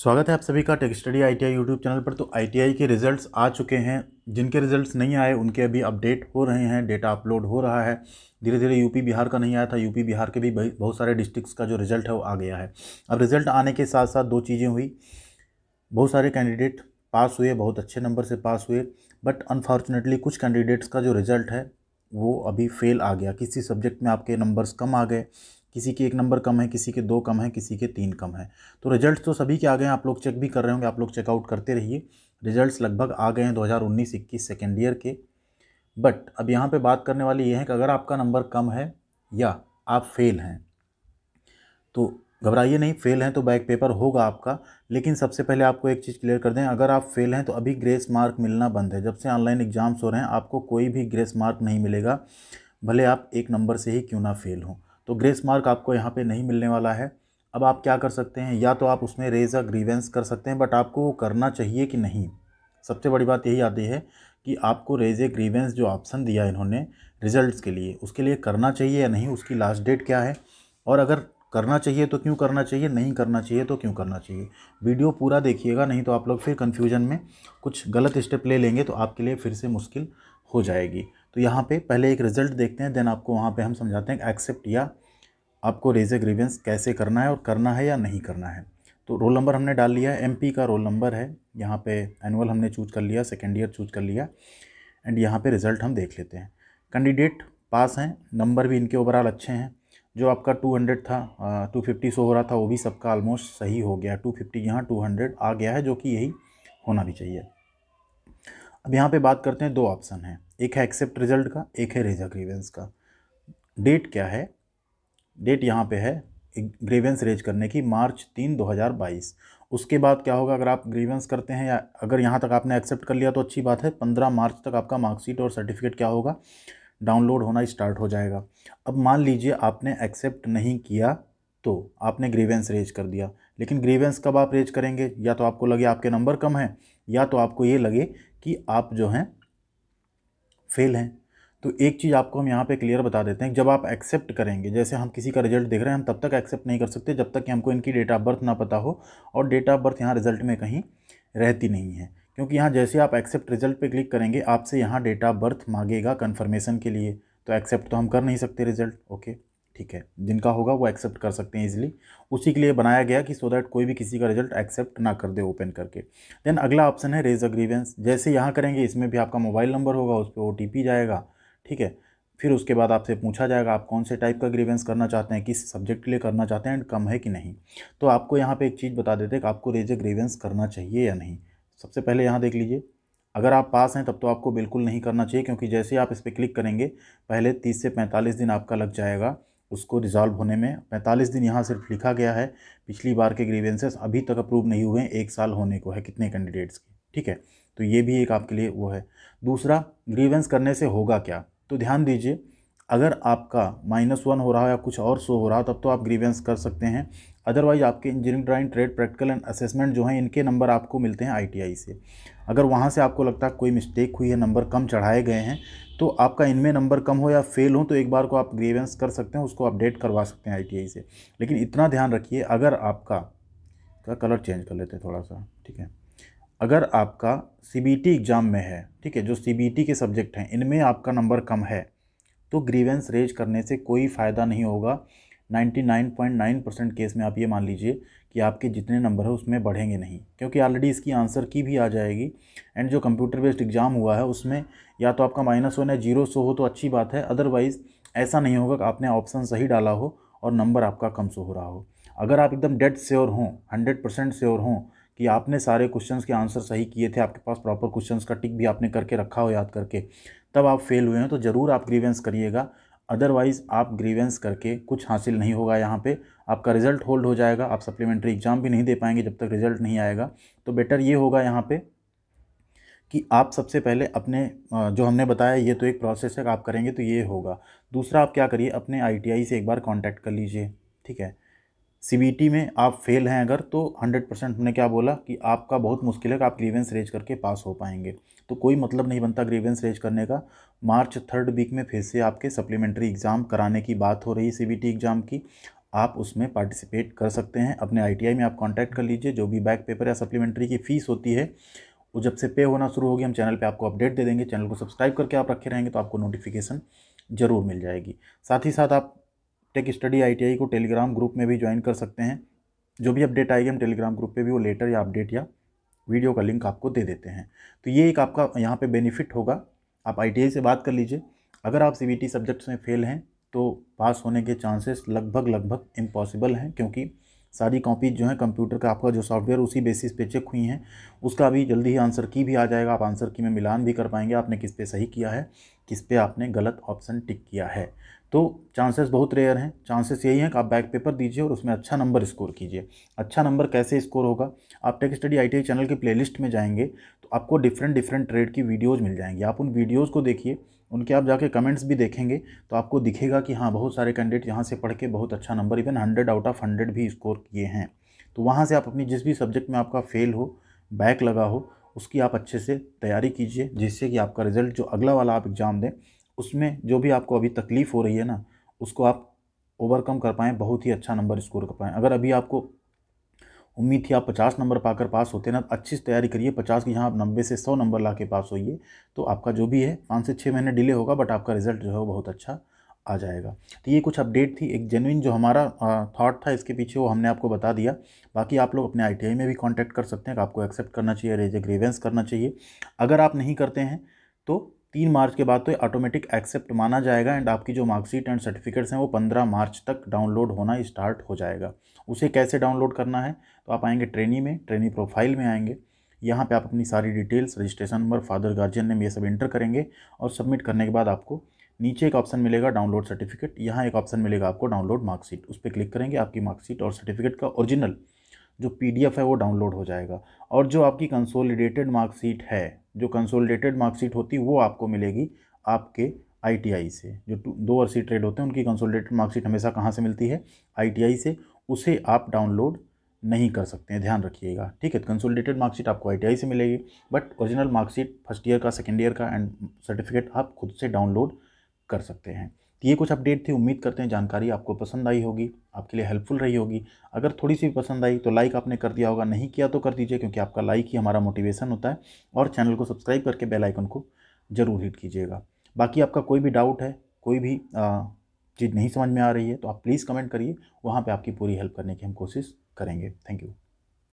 स्वागत है आप सभी का tech study ITI YouTube channel पर तो आईटीआई के रिजल्ट्स आ चुके हैं जिनके रिजल्ट्स नहीं आए उनके अभी अपडेट हो रहे हैं डेटा अपलोड हो रहा है धीरे धीरे यूपी बिहार का नहीं आया था यूपी बिहार के भी बहुत सारे डिस्ट्रिक्ट्स का जो रिजल्ट है वो आ गया है अब रिजल्ट आने के साथ साथ दो चीज़ें हुई बहुत सारे कैंडिडेट पास हुए बहुत अच्छे नंबर से पास हुए बट अनफॉर्चुनेटली कुछ कैंडिडेट्स का जो रिज़ल्ट है वो अभी फेल आ गया किसी सब्जेक्ट में आपके नंबर्स कम आ गए किसी के एक नंबर कम है किसी के दो कम है किसी के तीन कम है तो रिजल्ट तो सभी के आ गए हैं आप लोग चेक भी कर रहे होंगे आप लोग चेकआउट करते रहिए रिजल्ट्स लगभग आ गए हैं दो हज़ार उन्नीस इक्कीस सेकेंड ईयर के बट अब यहाँ पे बात करने वाली ये है कि अगर आपका नंबर कम है या आप फेल हैं तो घबराइए नहीं फेल हैं तो बैक पेपर होगा आपका लेकिन सबसे पहले आपको एक चीज़ क्लियर कर दें अगर आप फेल हैं तो अभी ग्रेस मार्क मिलना बंद है जब से ऑनलाइन एग्ज़ाम्स हो रहे हैं आपको कोई भी ग्रेस मार्क नहीं मिलेगा भले आप एक नंबर से ही क्यों ना फेल हों तो ग्रेस मार्क आपको यहाँ पे नहीं मिलने वाला है अब आप क्या कर सकते हैं या तो आप उसमें रेज अ ग्रीवेंस कर सकते हैं बट आपको वो करना चाहिए कि नहीं सबसे बड़ी बात यही आती है कि आपको रेज ए ग्रीवेंस जो ऑप्शन दिया इन्होंने रिजल्ट्स के लिए उसके लिए करना चाहिए या नहीं उसकी लास्ट डेट क्या है और अगर करना चाहिए तो क्यों करना चाहिए नहीं करना चाहिए तो क्यों करना चाहिए वीडियो पूरा देखिएगा नहीं तो आप लोग फिर कन्फ्यूजन में कुछ गलत स्टेप ले लेंगे तो आपके लिए फिर से मुश्किल हो जाएगी तो यहाँ पे पहले एक रिज़ल्ट देखते हैं देन आपको वहाँ पे हम समझाते हैं एक्सेप्ट या आपको रेजे ग्रीवेंस कैसे करना है और करना है या नहीं करना है तो रोल नंबर हमने डाल लिया है एम का रोल नंबर है यहाँ पे एनुअल हमने चूज कर लिया सेकेंड ईयर चूज कर लिया एंड यहाँ पे रिज़ल्ट हम देख लेते हैं कैंडिडेट पास हैं नंबर भी इनके ओवरऑल अच्छे हैं जो आपका 200 था 250 सो हो रहा था वो भी सबका ऑलमोस्ट सही हो गया 250 यहाँ 200 आ गया है जो कि यही होना भी चाहिए अब यहाँ पे बात करते हैं दो ऑप्शन हैं एक है एक्सेप्ट रिजल्ट का एक है रेजा ग्रीवेंस का डेट क्या है डेट यहाँ पे है ग्रीवेंस रेज करने की मार्च तीन 2022 उसके बाद क्या होगा अगर आप ग्रीवेंस करते हैं या अगर यहाँ तक आपने एक्सेप्ट कर लिया तो अच्छी बात है पंद्रह मार्च तक आपका मार्कशीट और सर्टिफिकेट क्या होगा डाउनलोड होना स्टार्ट हो जाएगा अब मान लीजिए आपने एक्सेप्ट नहीं किया तो आपने ग्रीवेंस रेज कर दिया लेकिन ग्रीवेंस कब आप रेज करेंगे या तो आपको लगे आपके नंबर कम हैं या तो आपको ये लगे कि आप जो हैं फेल हैं तो एक चीज़ आपको हम यहाँ पे क्लियर बता देते हैं जब आप एक्सेप्ट करेंगे जैसे हम किसी का रिजल्ट देख रहे हैं हम तब तक एक्सेप्ट नहीं कर सकते जब तक कि हमको इनकी डेट ऑफ बर्थ ना पता हो और डेट ऑफ बर्थ यहाँ रिजल्ट में कहीं रहती नहीं है क्योंकि यहाँ जैसे आप एक्सेप्ट रिजल्ट पे क्लिक करेंगे आपसे यहाँ डेट ऑफ बर्थ मांगेगा कन्फर्मेशन के लिए तो एक्सेप्ट तो हम कर नहीं सकते रिजल्ट ओके ठीक है जिनका होगा वो एक्सेप्ट कर सकते हैं इजीली उसी के लिए बनाया गया कि सो दैट कोई भी किसी का रिजल्ट एक्सेप्ट ना कर दे ओपन करके देन अगला ऑप्शन है रेज अग्रीवेंस जैसे यहाँ करेंगे इसमें भी आपका मोबाइल नंबर होगा उस पर ओ जाएगा ठीक है फिर उसके बाद आपसे पूछा जाएगा आप कौन से टाइप का ग्रीवेंस करना चाहते हैं किस सब्जेक्ट के लिए करना चाहते हैं एंड कम है कि नहीं तो आपको यहाँ पे एक चीज़ बता देते हैं कि आपको रेज ग्रीवेंस करना चाहिए या नहीं सबसे पहले यहाँ देख लीजिए अगर आप पास हैं तब तो आपको बिल्कुल नहीं करना चाहिए क्योंकि जैसे आप इस पर क्लिक करेंगे पहले तीस से पैंतालीस दिन आपका लग जाएगा उसको रिज़ॉल्व होने में पैंतालीस दिन यहाँ सिर्फ लिखा गया है पिछली बार के ग्रीवेंसेस अभी तक अप्रूव नहीं हुए हैं एक साल होने को है कितने कैंडिडेट्स की ठीक है तो ये भी एक आपके लिए वो है दूसरा ग्रीवेंस करने से होगा क्या तो ध्यान दीजिए अगर आपका माइनस वन हो रहा है कुछ और शो हो रहा तब तो आप ग्रीवेंस कर सकते हैं अदरवाइज आपके engineering drawing trade practical and assessment जो हैं इनके नंबर आपको मिलते हैं आईटीआई से अगर वहाँ से आपको लगता है कोई मिस्टेक हुई है नंबर कम चढ़ाए गए हैं तो आपका इनमें नंबर कम हो या फेल हो तो एक बार को आप ग्रीवेंस कर सकते हैं उसको अपडेट करवा सकते हैं आई से लेकिन इतना ध्यान रखिए अगर आपका का कलर चेंज कर लेते हैं थोड़ा सा ठीक है अगर आपका सी एग्ज़ाम में है ठीक है जो सी के सब्जेक्ट हैं इनमें आपका नंबर कम है तो ग्रीवेंस रेज करने से कोई फ़ायदा नहीं होगा 99.9 परसेंट केस में आप ये मान लीजिए कि आपके जितने नंबर हैं उसमें बढ़ेंगे नहीं क्योंकि ऑलरेडी इसकी आंसर की भी आ जाएगी एंड जो कंप्यूटर बेस्ड एग्ज़ाम हुआ है उसमें या तो आपका माइनस वन या जीरो सो हो तो अच्छी बात है अदरवाइज़ ऐसा नहीं होगा कि आपने ऑप्शन सही डाला हो और नंबर आपका कम सो हो रहा हो अगर आप एकदम डेड श्योर हों हंड्रेड परसेंट श्योर हों कि आपने सारे क्वेश्चंस के आंसर सही किए थे आपके पास प्रॉपर क्वेश्चंस का टिक भी आपने करके रखा हो याद करके तब आप फेल हुए हैं तो ज़रूर आप ग्रीवेंस करिएगा अदरवाइज़ आप ग्रीवेंस करके कुछ हासिल नहीं होगा यहाँ पे आपका रिज़ल्ट होल्ड हो जाएगा आप सप्लीमेंट्री एग्ज़ाम भी नहीं दे पाएंगे जब तक रिज़ल्ट नहीं आएगा तो बेटर ये होगा यहाँ पे कि आप सबसे पहले अपने जो हमने बताया ये तो एक प्रोसेस है आप करेंगे तो ये होगा दूसरा आप क्या करिए अपने आई से एक बार कॉन्टैक्ट कर लीजिए ठीक है सी में आप फेल हैं अगर तो हंड्रेड परसेंट हमने क्या बोला कि आपका बहुत मुश्किल है कि आप ग्रीवेंस रेज करके पास हो पाएंगे तो कोई मतलब नहीं बनता ग्रीवेंस रेज करने का मार्च थर्ड वीक में फिर से आपके सप्लीमेंट्री एग्ज़ाम कराने की बात हो रही सी एग्ज़ाम की आप उसमें पार्टिसिपेट कर सकते हैं अपने आई में आप कॉन्टैक्ट कर लीजिए जो भी बैक पेपर या सप्लीमेंट्री की फ़ीस होती है वो जब से पे होना शुरू होगी हम चैनल पे आपको अपडेट दे देंगे चैनल को सब्सक्राइब करके आप रखे रहेंगे तो आपको नोटिफिकेशन ज़रूर मिल जाएगी साथ ही साथ आप टेक स्टडी आई को टेलीग्राम ग्रुप में भी ज्वाइन कर सकते हैं जो भी अपडेट आएगी हम टेलीग्राम ग्रुप पे भी वो लेटर या अपडेट या वीडियो का लिंक आपको दे देते हैं तो ये एक आपका यहाँ पे बेनिफिट होगा आप आई से बात कर लीजिए अगर आप सी सब्जेक्ट्स में फ़ेल हैं तो पास होने के चांसेस लगभग लगभग इम्पॉसिबल हैं क्योंकि सारी कॉपी जो है कंप्यूटर का आपका जो सॉफ्टवेयर उसी बेसिस पे चेक हुई हैं उसका भी जल्दी ही आंसर की भी आ जाएगा आप आंसर की में मिलान भी कर पाएंगे आपने किस पे सही किया है किस पे आपने गलत ऑप्शन टिक किया है तो चांसेस बहुत रेयर हैं चांसेस यही हैं कि आप बैक पेपर दीजिए और उसमें अच्छा नंबर स्कोर कीजिए अच्छा नंबर कैसे स्कोर होगा आप टेक स्टडी आई चैनल के प्लेलिस्ट में जाएंगे तो आपको डिफरेंट डिफरेंट ट्रेड की वीडियोज़ मिल जाएंगी आप उन वीडियोज़ को देखिए उनके आप जाके कमेंट्स भी देखेंगे तो आपको दिखेगा कि हाँ बहुत सारे कैंडिडेट यहाँ से पढ़ के बहुत अच्छा number even hundred out of hundred भी स्कोर किए हैं तो वहाँ से आप अपनी जिस भी सब्जेक्ट में आपका फेल हो बैक लगा हो उसकी आप अच्छे से तैयारी कीजिए जिससे कि आपका रिजल्ट जो अगला वाला आप एग्ज़ाम दें उसमें जो भी आपको अभी तकलीफ़ हो रही है ना उसको आप ओवरकम कर पाएँ बहुत ही अच्छा नंबर स्कोर कर पाएँ अगर अभी आपको उम्मीद थी आप पचास नंबर पाकर पास होते ना तो अच्छी तैयारी करिए पचास की यहाँ आप नब्बे से सौ नंबर ला के पास होइए तो आपका जो भी है पाँच से छः महीने डिले होगा बट आपका रिजल्ट जो है वो बहुत अच्छा आ जाएगा तो ये कुछ अपडेट थी एक जेनविन जो हमारा थाट था इसके पीछे वो हमने आपको बता दिया बाकी आप लोग अपने आई में भी कॉन्टैक्ट कर सकते हैं आपको एक्सेप्ट करना चाहिए रेज ग्रीवेंस करना चाहिए अगर आप नहीं करते हैं तो तीन मार्च के बाद तो ऑटोमेटिक एक्सेप्ट माना जाएगा एंड आपकी जो मार्कशीट एंड सर्टिफिकेट्स हैं वो पंद्रह मार्च तक डाउनलोड होना स्टार्ट हो जाएगा उसे कैसे डाउनलोड करना है तो आप आएंगे ट्रेनी में ट्रेनी प्रोफाइल में आएंगे यहाँ पे आप अपनी सारी details registration number father guardian name ये सब एंटर करेंगे और सबमिट करने के बाद आपको नीचे एक ऑप्शन मिलेगा डाउनलोड सर्टिफिकेट यहाँ एक ऑप्शन मिलेगा आपको डाउनलोड मार्कशीट उस पर क्लिक करेंगे आपकी मार्कशीट और सर्टिफिकेट का ओरिजिनल जो पी है वो डाउनलोड हो जाएगा और जो आपकी कंसोलिडेटेड मार्कशीट है जो कंसोलिडेटेड मार्कशीट होती है वो आपको मिलेगी आपके आईटीआई से जो दो वर्षीय ट्रेड होते हैं उनकी कंसोलिडेटेड मार्कशीट हमेशा कहाँ से मिलती है आईटीआई से उसे आप डाउनलोड नहीं कर सकते हैं ध्यान रखिएगा ठीक है कंसोलिडेटेड तो मार्कशीट आपको आईटीआई से मिलेगी but original marksheet first year का सेकेंड ईयर का एंड सर्टिफिकेट आप खुद से डाउनलोड कर सकते हैं तो ये कुछ अपडेट थी उम्मीद करते हैं जानकारी आपको पसंद आई होगी आपके लिए हेल्पफुल रही होगी अगर थोड़ी सी पसंद आई तो लाइक आपने कर दिया होगा नहीं किया तो कर दीजिए क्योंकि आपका लाइक ही हमारा मोटिवेशन होता है और चैनल को सब्सक्राइब करके बेल आइकन को ज़रूर हिट कीजिएगा बाकी आपका कोई भी डाउट है कोई भी चीज़ नहीं समझ में आ रही है तो आप प्लीज़ कमेंट करिए वहाँ पर आपकी पूरी हेल्प करने की हम कोशिश करेंगे थैंक यू